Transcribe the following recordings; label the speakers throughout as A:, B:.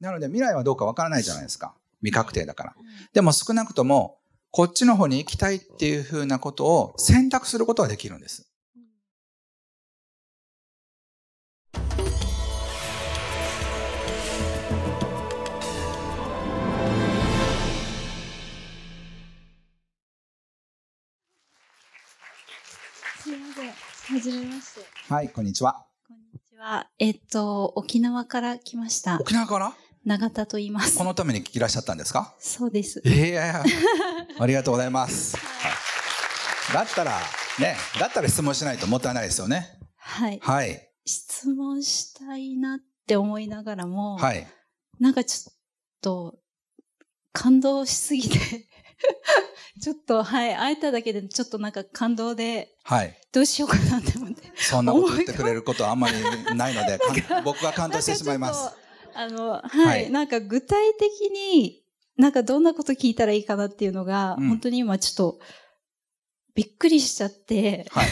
A: なので未来はどうかわからないじゃないですか。未確定だから。でも少なくとも、こっちの方に行きたいっていうふうなことを選択することはできるんです。
B: すみません。はじめまして。
A: はい、こんにちは。こん
B: にちは。えっと、沖縄から来ました。沖縄から永田と言います。こ
A: のためにきらっしゃったんですか
B: そうです。いやいや、
A: ありがとうございます。だったら、ね、だったら質問しないともったいないですよね。はい。はい。
B: 質問したいなって思いながらも、はい。なんかちょっと、感動しすぎて ちょっと、はい、会えただけでちょっとなんか感動で、はい。どうしようかなって思って。
A: そんなこと言ってくれることはあんまりないので、僕が感動してしまいます。
B: あの、はい、はい、なんか具体的になんかどんなこと聞いたらいいかなっていうのが、うん、本当に今ちょっとびっくりしちゃって、はい、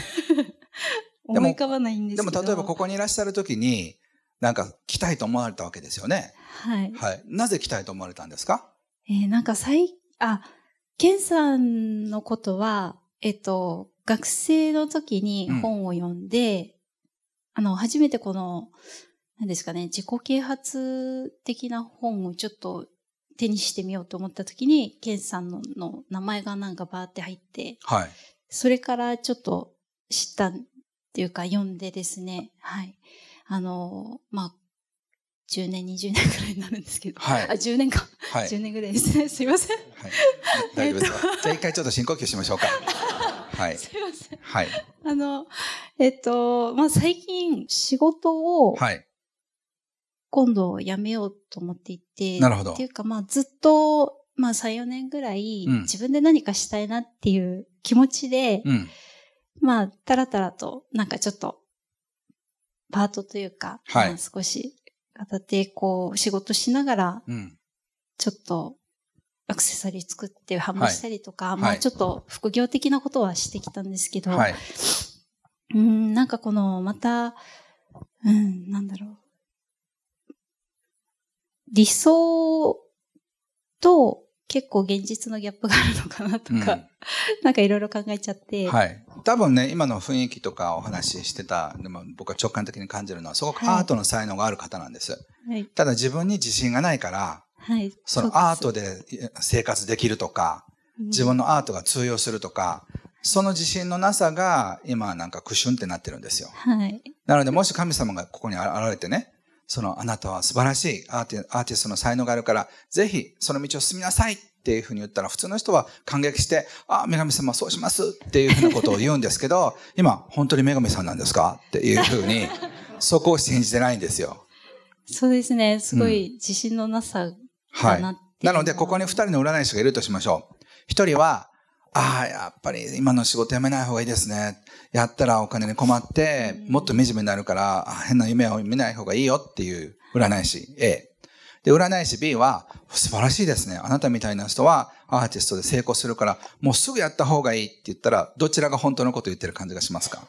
B: 思い浮かばないんですけどでも
A: 例えばここにいらっしゃる時に、なんか来たいと思われたわけですよね。
B: はい。はい。なぜ来
A: たいと思われたんですか
B: えー、なんか最、あ、ケンさんのことは、えっと、学生の時に本を読んで、うん、あの、初めてこの、何ですかね、自己啓発的な本をちょっと手にしてみようと思った時に、ケンさんのの名前がなんかバーって入って、はい、それからちょっと知ったっていうか読んでですね、はい。あの、まあ、10年、20年くらいになるんですけど、はい、あ、10年か。はい、10年ぐらいですね。すいません。はい、
A: 大丈夫ですじゃあ一回ちょっと深呼吸しましょうか。はい。すいません。はい。
B: あの、えっと、まあ、最近仕事を、はい。今度やめようと思っていて、なるほど。っていうか、まあずっと、まあ3、4年ぐらい、自分で何かしたいなっていう気持ちで、うん。まあ、たらたらと、なんかちょっと、パートというか、はいまあ少し、片こう、仕事しながら、ちょっと、アクセサリー作って販売したりとか、いまあちょっと副業的なことはしてきたんですけど、はい。うん、なんかこの、また、うん、なんだろう。理想と結構現実のギャップがあるのかなとか、うん、なんかいろいろ考えちゃって。は
A: い。多分ね、今の雰囲気とかお話ししてた、でも僕は直感的に感じるのは、すごくアートの才能がある方なんです。はい、ただ自分に自信がないから、はい、そのアートで生活できるとか、自分のアートが通用するとか、その自信のなさが今なんかクシュンってなってるんですよ。はい、なのでもし神様がここに現れてね、そのあなたは素晴らしいアーティアーティストの才能があるから、ぜひその道を進みなさいっていうふうに言ったら、普通の人は感激して、あ、女神様そうしますっていうふうなことを言うんですけど、今、本当に女神さんなんですかっていうふうに、そこを信じてないんですよ。
B: そうですね。すごい自信のなさな、うん、
A: はい。なので、ここに二人の占い師がいるとしましょう。一人は、ああ、やっぱり今の仕事辞めない方がいいですね。やったらお金に困って、もっと惨めになるから、変な夢を見ない方がいいよっていう占い師 A。で、占い師 B は、素晴らしいですね。あなたみたいな人はアーティストで成功するから、もうすぐやった方がいいって言ったら、どちらが本当のこと言ってる感じがしますか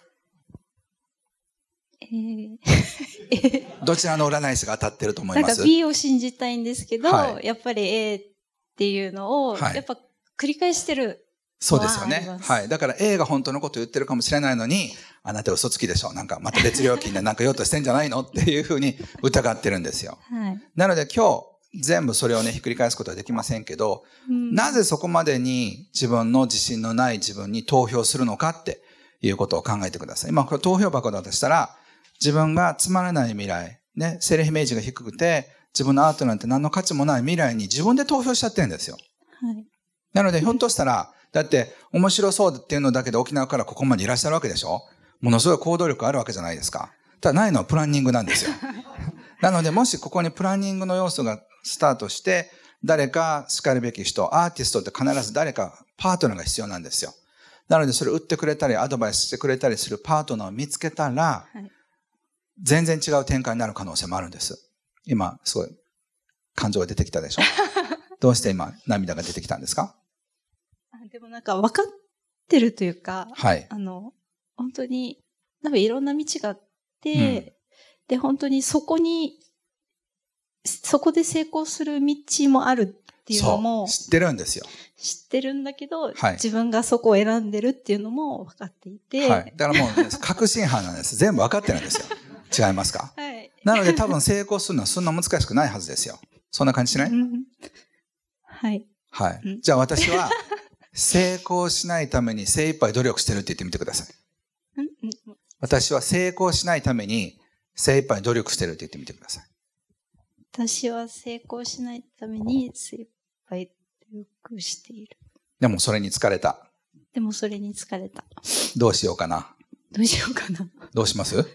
B: えー、
A: どちらの占い師が当たってると思いますなんか B
B: を信じたいんですけど、はい、やっぱり A っていうのを、はい、やっぱ繰り返してるそうですよね。は
A: い。だから A が本当のこと言ってるかもしれないのに、あなた嘘つきでしょ。なんかまた別料金でなんか用途してんじゃないのっていうふうに疑ってるんですよ。はい、なので今日全部それをね、ひっくり返すことはできませんけど、うん、なぜそこまでに自分の自信のない自分に投票するのかっていうことを考えてください。今これ投票箱だとしたら、自分がつまらない未来、ね、セルフイメージが低くて、自分のアートなんて何の価値もない未来に自分で投票しちゃってるんですよ。はい、なのでひょっとしたら、だって面白そうっていうのだけで沖縄からここまでいらっしゃるわけでしょものすごい行動力あるわけじゃないですか。ただないのはプランニングなんですよ。なのでもしここにプランニングの要素がスタートして、誰か叱るべき人、アーティストって必ず誰かパートナーが必要なんですよ。なのでそれ売ってくれたり、アドバイスしてくれたりするパートナーを見つけたら、全然違う展開になる可能性もあるんです。今、すごい感情が出てきたでしょ どうして今涙が出てきたんですか
B: でもなんか分かってるというか、はい、あの、本当に、多分いろんな道があって、うん、で、本当にそこに、そこで成功する道もあるっていうのも、
A: 知ってるんですよ。
B: 知ってるんだけど、はい、自分がそこを選んでるっていうのも分かってい
A: て。はい、だからもう、確信犯なんです。全部分かってるんですよ。違いますか、はい、なので多分成功するのはそんな難しくないはずですよ。そんな感じしない、うん、はい。はい。じゃあ私は、成功しないために精一杯努力してるって言ってみてください。私は成功しないために精一杯努力してるって言ってみてください。
B: 私は成功しないために精一杯努力している。
A: でもそれに疲れた。
B: でもそれに疲れた。
A: どうしようかな。どうしようかな。どうします っ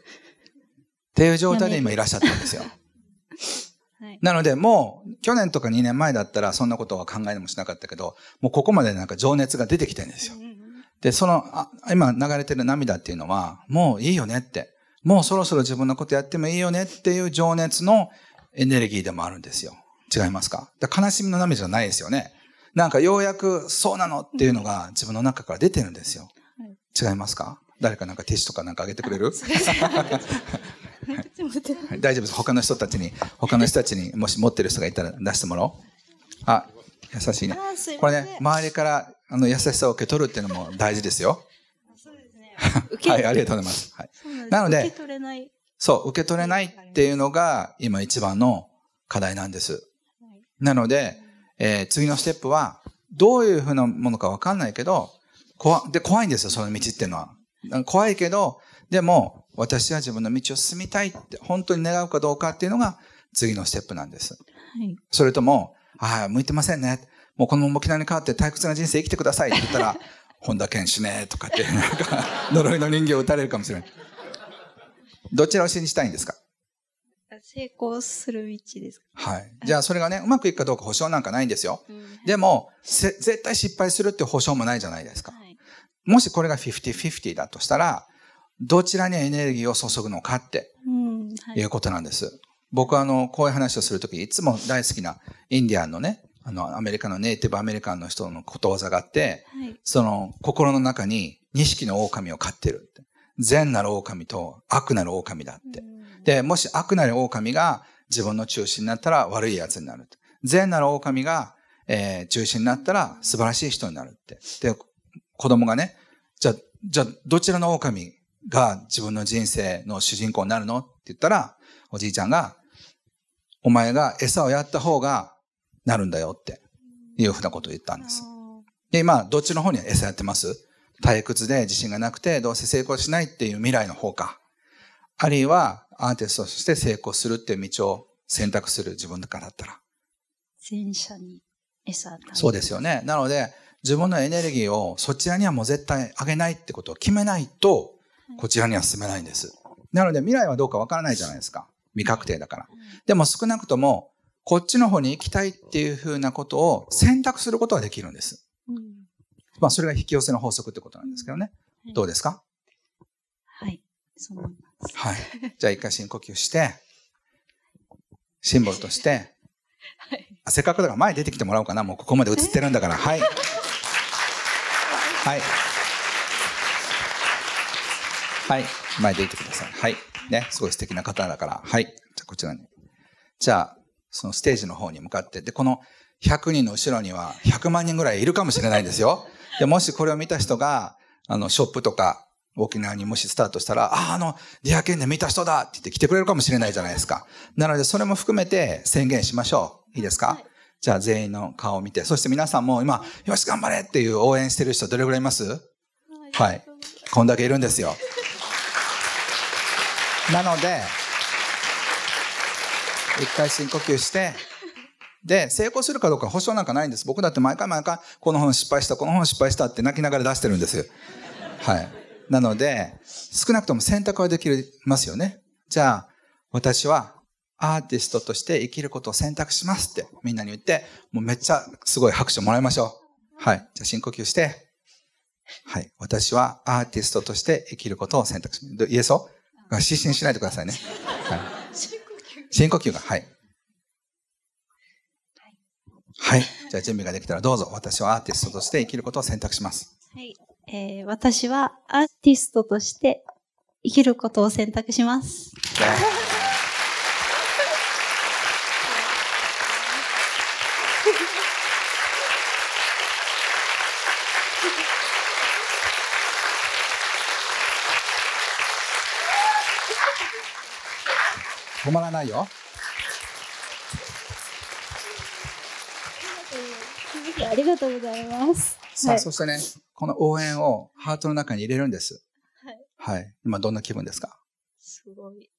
A: ていう状態で今いらっしゃったんですよ。なので、もう、去年とか2年前だったら、そんなことは考えもしなかったけど、もうここまでなんか情熱が出てきてるんですよ。で、そのあ、今流れてる涙っていうのは、もういいよねって。もうそろそろ自分のことやってもいいよねっていう情熱のエネルギーでもあるんですよ。違いますか悲しみの涙じゃないですよね。なんかようやくそうなのっていうのが自分の中から出てるんですよ。違いますか誰かなんかティッシュとかなんかあげてくれる大丈夫です。他の人たちに、他の人たちにもし持ってる人がいたら出してもらおう。あ、優しいね。いこれね、周りからあの優しさを受け取るっていうのも大事ですよ。そうですね。はい、ありがとうございます。はい、なので、受け取れない。そう、受け取れないっていうのが今一番の課題なんです。なので、えー、次のステップは、どういうふうなものかわかんないけど、怖、で、怖いんですよ、その道っていうのは。怖いけど、でも、私は自分の道を進みたいって本当に願うかどうかっていうのが次のステップなんです。はい、それとも、ああ、向いてませんね。もうこの沖縄に変わって退屈な人生生きてくださいって言ったら、本田健死ねとかって、なんか呪いの人形を打たれるかもしれない。どちらを信じたいんですか
B: 成功する道ですか
A: はい。じゃあそれがね、うまくいくかどうか保証なんかないんですよ。うんでも、絶対失敗するって保証もないじゃないですか。はい、もしこれが50-50だとしたら、どちらにエネルギーを注ぐのかっていうことなんです。うんはい、僕はあの、こういう話をするとき、いつも大好きなインディアンのね、あの、アメリカのネイティブアメリカンの人のことわざがあって、はい、その、心の中に2匹の狼を飼ってるって。善なる狼と悪なる狼だって。で、もし悪なる狼が自分の中心になったら悪い奴になる。善なる狼が、えー、中心になったら素晴らしい人になるって。で、子供がね、じゃ、じゃ、どちらの狼が自分の人生の主人公になるのって言ったら、おじいちゃんが、お前が餌をやった方がなるんだよっていうふうなことを言ったんです。で、今、どっちの方に餌やってます退屈で自信がなくて、どうせ成功しないっていう未来の方か。あるいは、アーティストとして成功するっていう道を選択する自分からだったら。
B: 前者に餌そうで
A: すよね。なので、自分のエネルギーをそちらにはもう絶対あげないってことを決めないと、こちらには進めないんです。なので未来はどうかわからないじゃないですか。未確定だから。でも少なくとも、こっちの方に行きたいっていうふうなことを選択することはできるんです。うん、まあ、それが引き寄せの法則ってことなんですけどね。うん、どうですか
B: はい。そう思い
A: ます。はい。じゃあ一回深呼吸して、シンボルとして、はい、せっかくだから前出てきてもらおうかな。もうここまで映ってるんだから。はい。はい。はい。前でいてください。はい。ね。すごい素敵な方だから。はい。じゃこちらに。じゃあ、そのステージの方に向かって。で、この100人の後ろには100万人ぐらいいるかもしれないですよ。で、もしこれを見た人が、あの、ショップとか、沖縄にもしスタートしたら、あ、あの、リア県で見た人だって言って来てくれるかもしれないじゃないですか。なので、それも含めて宣言しましょう。いいですか、はい、じゃあ、全員の顔を見て、そして皆さんも今、よし、頑張れっていう応援してる人、どれぐらいいますはい。こんだけいるんですよ。なので、一回深呼吸して、で、成功するかどうか保証なんかないんです。僕だって毎回毎回、この本失敗した、この本失敗したって泣きながら出してるんですよ。はい。なので、少なくとも選択はできますよね。じゃあ、私はアーティストとして生きることを選択しますってみんなに言って、もうめっちゃすごい拍手もらいましょう。はい。じゃあ深呼吸して。はい。私はアーティストとして生きることを選択します。言えそう失神しないでくださいね。はい、深呼吸が、はい。はい。じゃあ準備ができたらどうぞ。私はアーティストとして生きることを選択します。は
B: い。えー、私はアーティストとして生きることを選択します。
A: 止まらないよ。ありがとうございます。さあ、はい、そしてね、この応援をハートの中に入れるんです。はい。はい、今どんな気分ですか
B: すごい。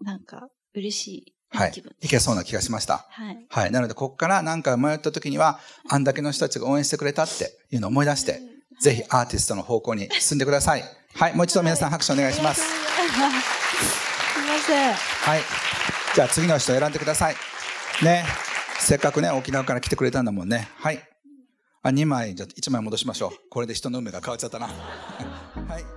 B: なんか、嬉しい。
A: はい。いけそうな気がしました。はい。はい。なので、ここからなんか迷った時には、あんだけの人たちが応援してくれたっていうのを思い出して、はい、ぜひアーティストの方向に進んでください。はい。もう一度皆さん拍手お願いしま
B: す。ませは
A: いじゃあ次の人選んでくださいねせっかくね沖縄から来てくれたんだもんねはいあ2枚じゃあ1枚戻しましょうこれで人の運命が変わっちゃったな はい